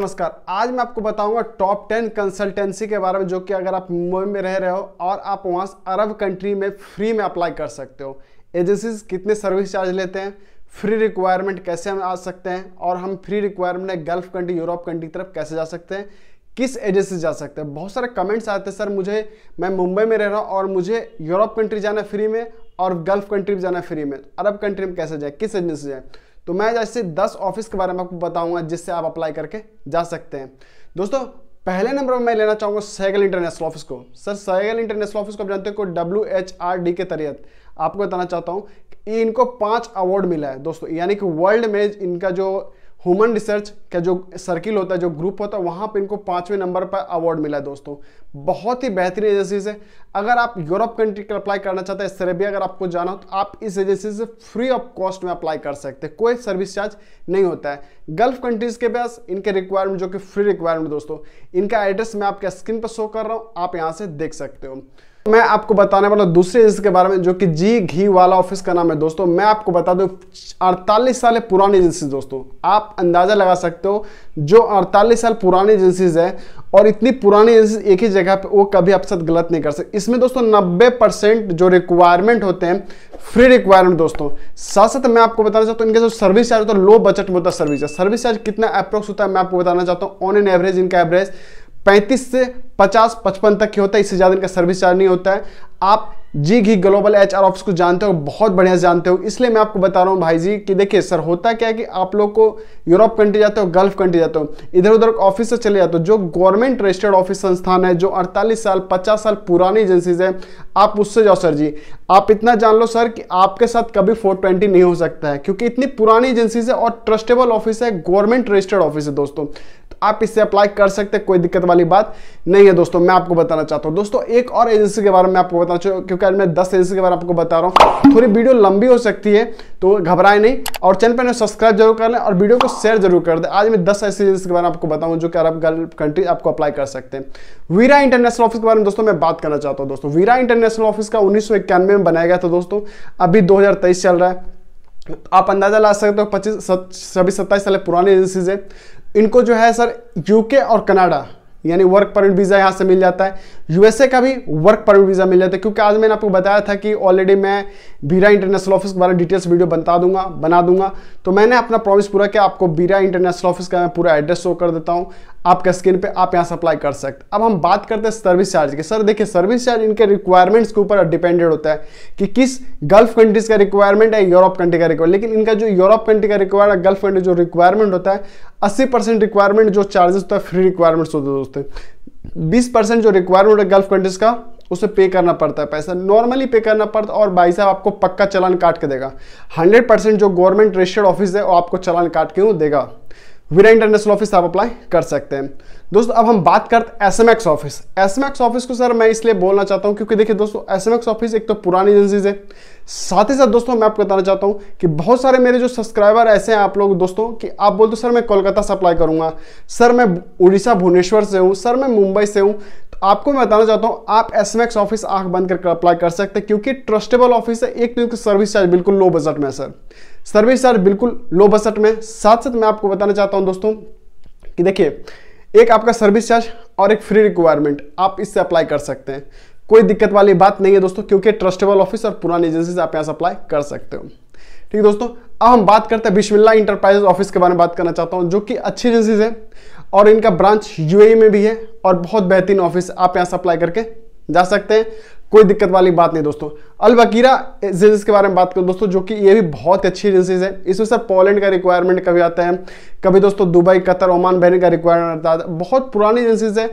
नमस्कार आज मैं आपको बताऊंगा टॉप टेन कंसल्टेंसी के बारे में जो कि अगर आप मुंबई में रह रहे हो और आप वहाँ अरब कंट्री में फ्री में अप्लाई कर सकते हो एजेंसीज कितने सर्विस चार्ज लेते हैं फ्री रिक्वायरमेंट कैसे हम आ सकते हैं और हम free requirement gulf country Europe country की तरफ कैसे जा सकते हैं किस एजेंसी जा सकते हैं बहुत सारे कमेंट्स आते हैं सर मुझे मैं मुंबई में रह रहा हूँ और मुझे यूरोप कंट्री जाना फ्री में और गल्फ कंट्री भी जाना फ्री में अरब कंट्री में कैसे जाए किस एजेंसी जाए तो मैं जैसे 10 ऑफिस के बारे में आपको बताऊंगा जिससे आप अप्लाई करके जा सकते हैं दोस्तों पहले नंबर पर मैं लेना चाहूंगा सैगल इंटरनेशनल ऑफिस को सर सैगल इंटरनेशनल ऑफिस को आप जानते हो डब्ल्यू एच आर डी के तरीत आपको बताना चाहता हूँ इनको पाँच अवार्ड मिला है दोस्तों यानी कि वर्ल्ड में इनका जो ह्यूमन रिसर्च का जो सर्किल होता है जो ग्रुप होता है वहाँ पर इनको पाँचवें नंबर पर अवार्ड मिला है दोस्तों बहुत ही बेहतरीन एजेंसीज है अगर आप यूरोप कंट्री का अप्लाई करना चाहते हैं सरेबिया अगर आपको जाना हो तो आप इस एजेंसी से फ्री ऑफ कॉस्ट में अप्लाई कर सकते हैं कोई सर्विस चार्ज नहीं होता है गल्फ कंट्रीज़ के पास इनके रिक्वायरमेंट जो कि फ्री रिक्वायरमेंट दोस्तों इनका एड्रेस मैं आपके स्क्रीन पर शो कर रहा हूँ आप यहाँ से देख सकते हो मैं आपको बताने वाला दूसरे के बारे में जो कि जी घी वाला ऑफिस का नाम है दोस्तों मैं आपको बता दूं 48 साल पुरानी एजेंसी दोस्तों आप अंदाज़ा लगा सकते हो जो 48 साल पुरानी एजेंसीज है और इतनी पुरानी एजेंसी एक ही जगह पे वो कभी आप साथ गलत नहीं कर सकते इसमें दोस्तों 90 परसेंट जो रिक्वायरमेंट होते हैं फ्री रिक्वायरमेंट दोस्तों साथ साथ मैं आपको बताना चाहता हूँ इनका जो सर्विस चार्ज होता है लो बजट में होता है सर्विस चार्ज सर्विस चार्ज कितना अप्रोक्स होता है मैं आपको बताना चाहता हूँ ऑन एन एवरेज इनका एवरेज पैंतीस से पचास पचपन तक के होता है इससे ज़्यादा इनका सर्विस चार्ज नहीं होता है आप G G global H R office को जानते हो बहुत बढ़िया जानते हो इसलिए मैं आपको बता रहा हूँ भाई जी कि देखिए सर होता क्या है कि आप लोग को यूरोप कंट्री जाते हो गल्फ कंट्री जाते हो इधर उधर ऑफिस से चले जाते हो जो गवर्नमेंट रजिस्टर्ड ऑफिस संस्थान है जो 48 साल 50 साल पुरानी एजेंसीज है आप उससे जाओ सर जी आप इतना जान लो सर कि आपके साथ कभी फोर नहीं हो सकता है क्योंकि इतनी पुरानी एजेंसीज है और ट्रस्टेबल ऑफिस है गवर्नमेंट रजिस्टर्ड ऑफिस है दोस्तों आप इससे अप्लाई कर सकते कोई दिक्कत वाली बात नहीं है दोस्तों मैं आपको बताना चाहता हूँ दोस्तों एक और एजेंसी के बारे में आपको बताना चाहूँ क्योंकि आज मैं दस एजेंसी के बारे में आपको बता रहा हूँ थोड़ी वीडियो लंबी हो सकती है तो घबराए नहीं और चैनल पर सब्सक्राइब जरूर कर लें और वीडियो को शेयर जरूर कर दें आज मैं दस ऐसी एजेंसी के बारे में आपको बताऊँ जो कि अरब कंट्री आपको अप्लाई कर सकते हैं वीरा इंटरनेशनल ऑफिस के बारे में दोस्तों मैं बात करना चाहता हूँ दोस्तों वीरा इंटरनेशनल ऑफिस का उन्नीस में बनाया गया था दोस्तों अभी दो चल रहा है आप अंदाजा ला सकते हो पच्चीस छब्बीस सत्ताईस साल पुराने एजेंसीज है इनको जो है सर यूके और कनाडा यानी वर्क परमिट वीज़ा यहाँ से मिल जाता है यूएसए का भी वर्क परमिट वीज़ा मिल जाता है क्योंकि आज मैंने आपको बताया था कि ऑलरेडी मैं बीरा इंटरनेशनल ऑफिस के बारे में डिटेल्स वीडियो बता दूंगा बना दूंगा तो मैंने अपना प्रॉमिस पूरा किया आपको बीरा इंटरनेशनल ऑफिस का मैं पूरा एड्रेस शो कर देता हूँ आपका स्क्रीन पर आप यहाँ से अप्लाई कर सकते अब हम बात करते हैं सर्विस चार्ज की सर देखिए सर्विस चार्ज इनके रिक्वायरमेंट्स के ऊपर डिपेंडेड होता है कि किस गल्फ कंट्रीज का रिक्वायरमेंट है यूरोप कंट्री का रिक्वायर लेकिन इनका जो यूरोप कंट्री का रिक्वायरमेंट गल्फ कंट्री जो रिक्वायरमेंट होता है अस्सी परसेंट रिक्वायरमेंट जो चार्जेस होता है फ्री रिक्वायरमेंट्स होते हैं दोस्तों बीस परसेंट जो रिक्वायरमेंट है गल्फ कंट्रीज का उसे पे करना पड़ता है पैसा नॉर्मली पे करना पड़ता है और भाई साहब आपको पक्का चलान काट के देगा हंड्रेड परसेंट जो गवर्नमेंट रजिस्टर्ड ऑफिस है वो आपको चलान काट के देगा विरा इंटरनेशनल ऑफिस आप अप्लाई कर सकते हैं दोस्तों अब हम बात करते S M X office S M X office को सर मैं इसलिए बोलना चाहता हूँ क्योंकि देखिए दोस्तों एस एम एक्स ऑफिस एक तो पुरानी एजेंसीज है साथ ही साथ दोस्तों मैं आपको बताना चाहता हूं कि बहुत सारे मेरे जो सब्सक्राइबर ऐसे हैं आप लोग दोस्तों कि आप बोलते सर मैं कोलकाता से अप्लाई करूंगा सर मैं उड़ीसा भुवनेश्वर से हूँ सर मैं मुंबई से हूँ तो आपको मैं बताना चाहता हूँ आप एस एम एक्स ऑफिस आंख बंद करके अप्लाई कर सकते हैं क्योंकि ट्रस्टेबल ऑफिस है एक तो सर्विस चार्ज बिल्कुल लो बजट में है सर सर्विस चार्ज बिल्कुल लो बजट में साथ साथ मैं आपको बताना चाहता हूँ दोस्तों कि देखिए एक आपका सर्विस चार्ज और एक फ्री रिक्वायरमेंट आप इससे अप्लाई कर सकते हैं कोई दिक्कत वाली बात नहीं है दोस्तों क्योंकि ट्रस्टेबल ऑफिस और पुरानी एजेंसी से आप यहाँ से अप्लाई कर सकते हो ठीक है दोस्तों अब हम बात करते हैं बिशमिल्ला इंटरप्राइजेज ऑफिस के बारे में बात करना चाहता हूँ जो कि अच्छी एजेंसीज है और इनका ब्रांच यूएई e में भी है और बहुत बेहतरीन ऑफिस आप यहाँ से अप्लाई करके जा सकते हैं कोई दिक्कत वाली बात नहीं दोस्तों अलबकीरा एजेंसी के बारे में बात करूँ दोस्तों जो कि ये भी बहुत अच्छी एजेंसीज है इसमें सर पोलैंड का रिक्वायरमेंट कभी आता है कभी दोस्तों दुबई कतर ओमान बहन का रिक्वायरमेंट आता है बहुत पुरानी एजेंसीज है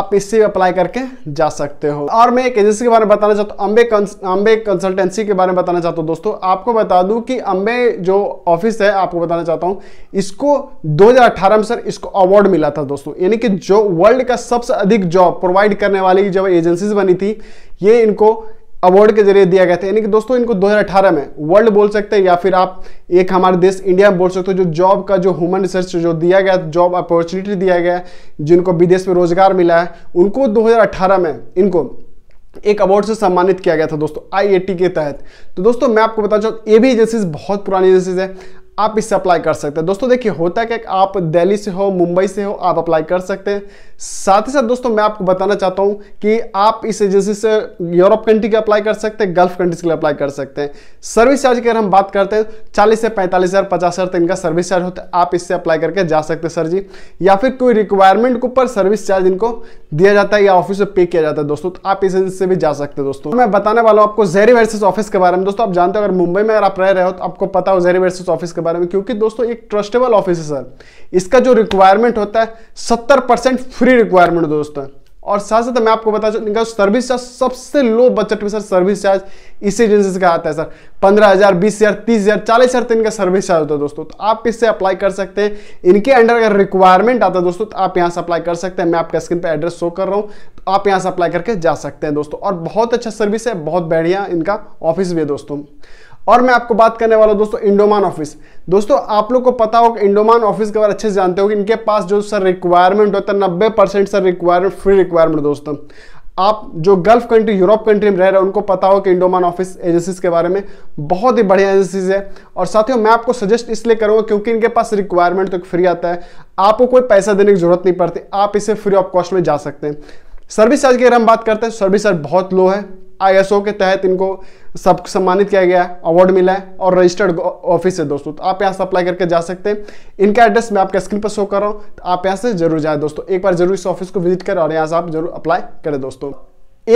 आप इससे अप्लाई करके जा सकते हो और मैं एक एजेंसी के बारे में बताना चाहता हूँ अम्बे कंस, अम्बे कंसल्टेंसी के बारे में बताना चाहता हूँ दोस्तों आपको बता दूँ कि अम्बे जो ऑफिस है आपको बताना चाहता हूँ इसको दो में सर इसको अवार्ड मिला था दोस्तों यानी कि जो वर्ल्ड का सबसे अधिक जॉब प्रोवाइड करने वाली जब एजेंसीज बनी थी ये इनको अवार्ड के जरिए दिया गया था यानी कि दोस्तों इनको 2018 में वर्ल्ड बोल सकते हैं या फिर आप एक हमारे देश इंडिया में बोल सकते हो जो जॉब का जो ह्यूमन रिसर्च जो दिया गया जॉब अपॉर्चुनिटी दिया गया जिनको विदेश में रोजगार मिला है उनको 2018 में इनको एक अवार्ड से सम्मानित किया गया था दोस्तों आई के तहत तो दोस्तों मैं आपको बता चाहूँ ये भी एजेंसीज बहुत पुरानी एजेंसीज है आप इससे अप्लाई कर सकते हैं दोस्तों देखिए होता है कि आप दिल्ली से हो मुंबई से हो आप अप्लाई कर सकते हैं साथ ही साथ दोस्तों मैं आपको बताना चाहता हूं कि आप इस एजेंसी से यूरोप कंट्री के अप्लाई कर सकते हैं गल्फ कंट्रीज के लिए अप्लाई कर सकते हैं सर्विस चार्ज की अगर हम बात करते हैं चालीस से पैंतालीस हज़ार पचास हज़ार तक इनका सर्विस चार्ज होता है आप इससे अप्लाई करके जा सकते हैं सर जी या फिर कोई रिक्वायरमेंट के ऊपर सर्विस चार्ज इनको दिया जाता है या ऑफिस में पे किया जाता है दोस्तों तो आप इस एजेंसी से भी जा सकते हैं दोस्तों मैं बताने वाला हूँ आपको जेरी वर्सेस ऑफिस के बारे में दोस्तों आप जानते हो अगर मुंबई में अगर आप रह रहे हो तो आपको पता हो जेरी वर्सेस ऑफिस के बारे में क्योंकि दोस्तों एक ट्रस्टेबल ऑफिस है सर इसका जो रिक्वायरमेंट होता है सत्तर फ्री फ्री रिक्वायरमेंट दोस्तों और साथ साथ मैं आपको बता चुका सर्विस चार्ज सबसे लो बजट में सर सर्विस चार्ज इसी एजेंसी का आता है सर पंद्रह हज़ार बीस हज़ार तीस हज़ार चालीस हज़ार तक इनका सर्विस चार्ज होता है दोस्तों तो आप इससे अप्लाई कर सकते हैं इनके अंडर अगर रिक्वायरमेंट आता है दोस्तों तो आप यहां से अप्लाई कर सकते हैं मैं आपका स्क्रीन पर एड्रेस शो कर रहा हूं तो आप यहां से अप्लाई करके जा सकते हैं दोस्तों और बहुत अच्छा सर्विस है बहुत बढ़िया इनका ऑफिस भी है दोस्तों और मैं आपको बात करने वाला हूँ दोस्तों इंडोमान ऑफिस दोस्तों आप लोग को पता हो कि इंडोमान ऑफिस के बारे अच्छे से जानते हो कि इनके पास जो सर रिक्वायरमेंट होता है नब्बे percent sir requirement free requirement दोस्तों आप जो गल्फ कंट्री यूरोप कंट्री में रह रहे हैं उनको पता हो कि इंडोमान ऑफिस एजेंसीज के बारे में बहुत ही बढ़िया एजेंसीज है और साथियों मैं आपको सजेस्ट इसलिए करूँगा क्योंकि इनके पास रिक्वायरमेंट तो फ्री आता है आपको कोई पैसा देने की जरूरत नहीं पड़ती आप इसे फ्री ऑफ कॉस्ट में जा सकते हैं सर्विस चार्ज की अगर हम बात करते हैं सर्विस चार्ज बहुत लो है आईएसओ के तहत इनको सब सम्मानित किया गया है अवार्ड मिला है और रजिस्टर्ड ऑफिस है दोस्तों तो आप यहाँ से अप्लाई करके जा सकते हैं इनका एड्रेस मैं आपका स्क्रीन पर शो कर रहा हूँ तो आप यहाँ से जरूर जाए दोस्तों एक बार जरूर इस ऑफिस को विजिट करें और यहाँ से आप जरूर अप्लाई करें दोस्तों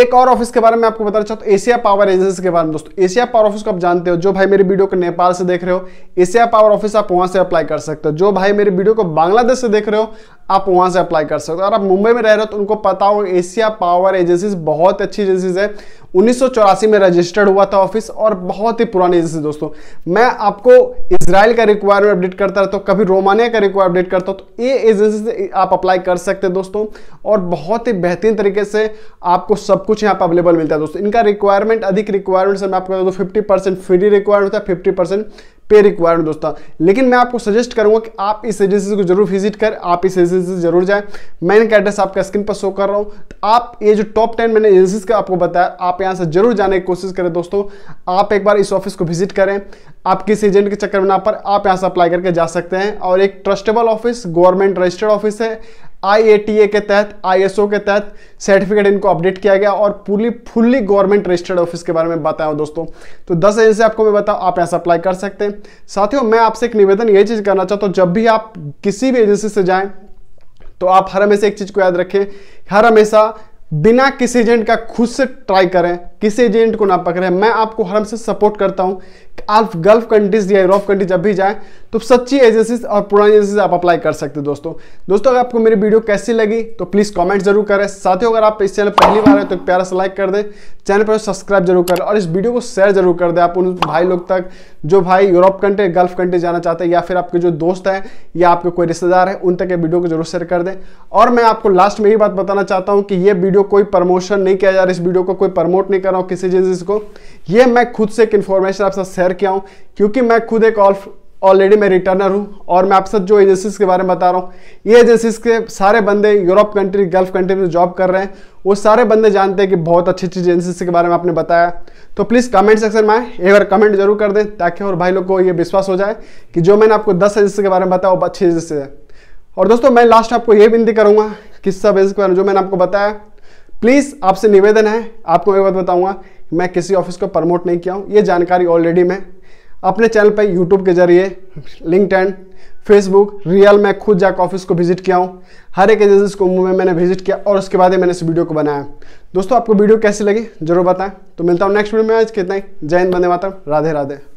एक और ऑफिस के बारे में आपको बताना चाहता हूँ एशिया पावर एजेंसी के बारे में दोस्तों एशिया पावर ऑफिस को आप जानते हो जो भाई मेरे वीडियो को नेपाल से देख रहे हो एशिया पावर ऑफिस आप वहाँ से अप्लाई कर सकते हो जो भाई मेरे वीडियो को बांग्लादेश से देख रहे हो आप वहाँ से अप्लाई कर सकते हो और आप मुंबई में रह रहे हो तो उनको पता हो एशिया पावर एजेंसीज बहुत अच्छी एजेंसीज है उन्नीस में रजिस्टर्ड हुआ था ऑफिस और बहुत ही पुरानी एजेंसी दोस्तों मैं आपको इसराइल का रिक्वायरमेंट अपडेट करता रहता हूँ कभी रोमानिया का रिक्वायर अपडेट करता हूँ तो ये एजेंसी से आप अप्लाई कर सकते हैं दोस्तों और बहुत ही बेहतरीन तरीके से आपको सब कुछ यहाँ पर अवेलेबल मिलता है दोस्तों इनका रिक्वायरमेंट अधिक रिक्वायरमेंट से मैं आपको बता दूँ फिफ्टी परसेंट फ्री रिक्वायरमेंट होता है फिफ्टी परसेंट पे रिक्वायर्ड दोस्तों लेकिन मैं आपको सजेस्ट करूंगा कि आप इस एजेंसी को जरूर विजिट कर आप इस एजेंसी से जरूर जाएं मैं इनका एड्रेस आपका स्क्रीन पर शो कर रहा हूं तो आप ये जो टॉप टेन मैंने एजेंसी का आपको बताया आप यहां से जरूर जाने की कोशिश करें दोस्तों आप एक बार इस ऑफिस को विजिट करें आप किस एजेंट के चक्कर में ना पर आप यहाँ से अप्लाई करके जा सकते हैं और एक trustable office government registered office है आई के तहत आई के तहत सर्टिफिकेट इनको अपडेट किया गया और पूरी फुल्ली गवर्नमेंट रजिस्टर्ड ऑफिस के बारे में बताया दोस्तों तो दस एजेंसी आपको मैं बताऊँ आप यहाँ से अप्लाई कर सकते हैं साथियों मैं आपसे एक निवेदन ये चीज़ करना चाहता हूँ जब भी आप किसी भी एजेंसी से जाएँ तो आप हर हमेशा एक चीज़ को याद रखें हर हमेशा बिना किसी एजेंट का खुद से ट्राई करें किस एजेंट को ना पकड़े मैं आपको हर से सपोर्ट करता हूँ आप गल्फ कंट्रीज या यूरोप कंट्रीज जब भी जाए तो सच्ची एजेंसी और पुरानी एजेंसी आप अप्लाई कर सकते हैं दोस्तों दोस्तों अगर आपको मेरी वीडियो कैसी लगी तो प्लीज़ कॉमेंट जरूर करें साथ ही अगर आप इस चैनल पहली बार है तो प्यारा से लाइक कर दें चैनल पर सब्सक्राइब जरूर करें और इस वीडियो को शेयर जरूर कर दें आप उन भाई लोग तक जो भाई यूरोप कंट्री गल्फ कंट्री जाना चाहते हैं या फिर आपके जो दोस्त हैं या आपके कोई रिश्तेदार हैं उन तक ये वीडियो को जरूर शेयर कर दें और मैं आपको लास्ट में यही बात बताना चाहता हूँ कि ये वीडियो कोई प्रमोशन नहीं किया जा रहा इस वीडियो को कोई प्रमोट नहीं कर रहा हूँ किसी चीज को ये मैं खुद से एक इन्फॉर्मेशन आपके साथ शेयर किया हूँ क्योंकि मैं खुद एक ऑल ऑलरेडी मैं रिटर्नर हूँ और मैं आप सब जो एजेंसीज के बारे में बता रहा हूँ ये एजेंसीज के सारे बंदे यूरोप कंट्री गल्फ कंट्री में जॉब कर रहे हैं वो सारे बंदे जानते हैं कि बहुत अच्छी अच्छी एजेंसीज के बारे में आपने बताया तो प्लीज़ कमेंट सेक्शन में एक बार कमेंट जरूर कर दें ताकि और भाई लोग को ये विश्वास हो जाए कि जो मैंने आपको दस एजेंसी के बारे में बताया वो अच्छी एजेंसी है और दोस्तों मैं लास्ट आपको ये विनती करूँगा किस सब एजेंसी के बारे में जो मैंने आपको बताया प्लीज़ आपसे निवेदन है आपको मैं बात बताऊंगा मैं किसी ऑफिस को प्रमोट नहीं किया हूँ ये जानकारी ऑलरेडी मैं अपने चैनल पर यूट्यूब के जरिए लिंकड फेसबुक रियल मैं खुद जाकर ऑफिस को विजिट किया हूँ हर एक एजेंसी को में मैंने विजिट किया और उसके बाद ही मैंने इस वीडियो को बनाया दोस्तों आपको वीडियो कैसी लगी जरूर बताएं तो मिलता हूँ नेक्स्ट वीडियो में आज कितना ही जय हिंद बंदे माता राधे राधे